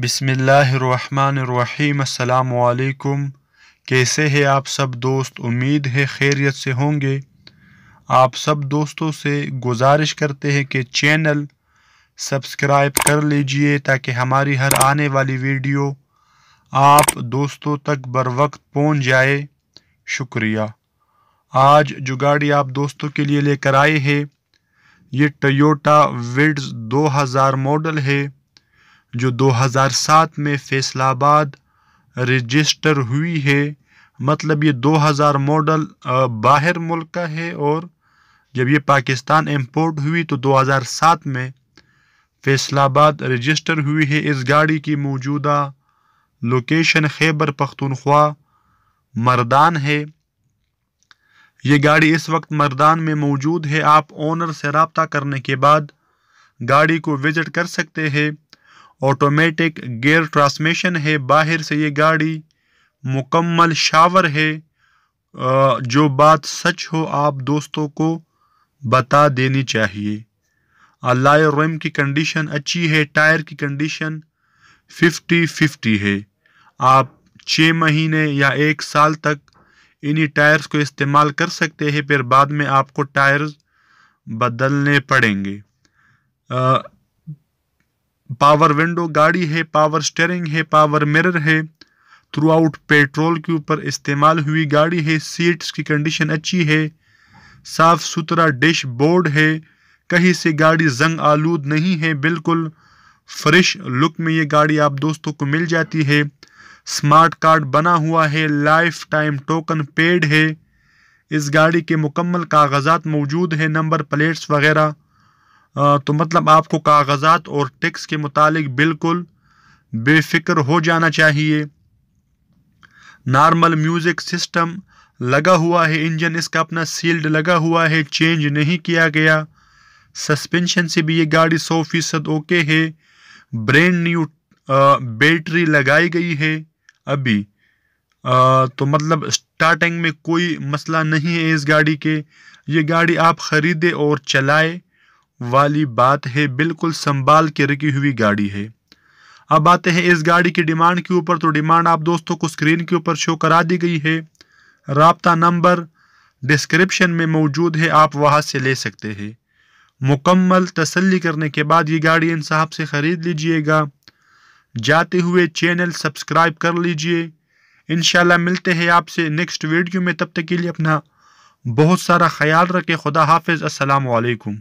बिसमीम् अल्लाम कैसे हैं आप सब दोस्त उम्मीद है खैरियत से होंगे आप सब दोस्तों से गुजारिश करते हैं कि चैनल सब्सक्राइब कर लीजिए ताकि हमारी हर आने वाली वीडियो आप दोस्तों तक बर वक्त पहुँच जाए शुक्रिया आज जो गाड़ी आप दोस्तों के लिए लेकर आए हैं ये टोटा विड्स 2000 मॉडल है जो 2007 में फैसलाबाद रजिस्टर हुई है मतलब ये 2000 मॉडल बाहर मुल्क का है और जब ये पाकिस्तान इंपोर्ट हुई तो 2007 में फैसलाबाद रजिस्टर हुई है इस गाड़ी की मौजूदा लोकेशन खैबर पख्तूनख्वा मर्दान है ये गाड़ी इस वक्त मर्दान में मौजूद है आप ओनर से रबता करने के बाद गाड़ी को विज़िट कर सकते हैं ऑटोमेटिक गेयर ट्रांसमिशन है बाहर से ये गाड़ी मुकम्मल शावर है जो बात सच हो आप दोस्तों को बता देनी चाहिए अल्लाह रम की कंडीशन अच्छी है टायर की कंडीशन फिफ्टी फिफ्टी है आप छः महीने या एक साल तक इन्हीं टायर्स को इस्तेमाल कर सकते हैं फिर बाद में आपको टायर्स बदलने पड़ेंगे पावर विंडो गाड़ी है पावर स्टेयरिंग है पावर मिरर है थ्रू आउट पेट्रोल के ऊपर इस्तेमाल हुई गाड़ी है सीट्स की कंडीशन अच्छी है साफ़ सुथरा डिश बोर्ड है कहीं से गाड़ी जंग आलूद नहीं है बिल्कुल फ्रेश लुक में ये गाड़ी आप दोस्तों को मिल जाती है स्मार्ट कार्ड बना हुआ है लाइफ टाइम टोकन पेड है इस गाड़ी के मुकम्मल कागजात मौजूद है नंबर प्लेट्स वगैरह तो मतलब आपको कागजात और टैक्स के मुतालिक बिल्कुल बेफिक्र हो जाना चाहिए नॉर्मल म्यूज़िक सिस्टम लगा हुआ है इंजन इसका अपना सील्ड लगा हुआ है चेंज नहीं किया गया सस्पेंशन से भी ये गाड़ी सौ फीसद ओके है ब्रेंड न्यू बैटरी लगाई गई है अभी आ, तो मतलब स्टार्टिंग में कोई मसला नहीं है इस गाड़ी के ये गाड़ी आप ख़रीदे और चलाएं वाली बात है बिल्कुल संभाल के रखी हुई गाड़ी है अब आते हैं इस गाड़ी की डिमांड के ऊपर तो डिमांड आप दोस्तों को स्क्रीन के ऊपर शो करा दी गई है रबता नंबर डिस्क्रिप्शन में मौजूद है आप वहाँ से ले सकते हैं मुकम्मल तसल्ली करने के बाद ये गाड़ी इन साहब से ख़रीद लीजिएगा जाते हुए चैनल सब्सक्राइब कर लीजिए इन मिलते हैं आपसे नेक्स्ट वीडियो में तब तक के लिए अपना बहुत सारा ख्याल रखें खुदा हाफिज़ असलकम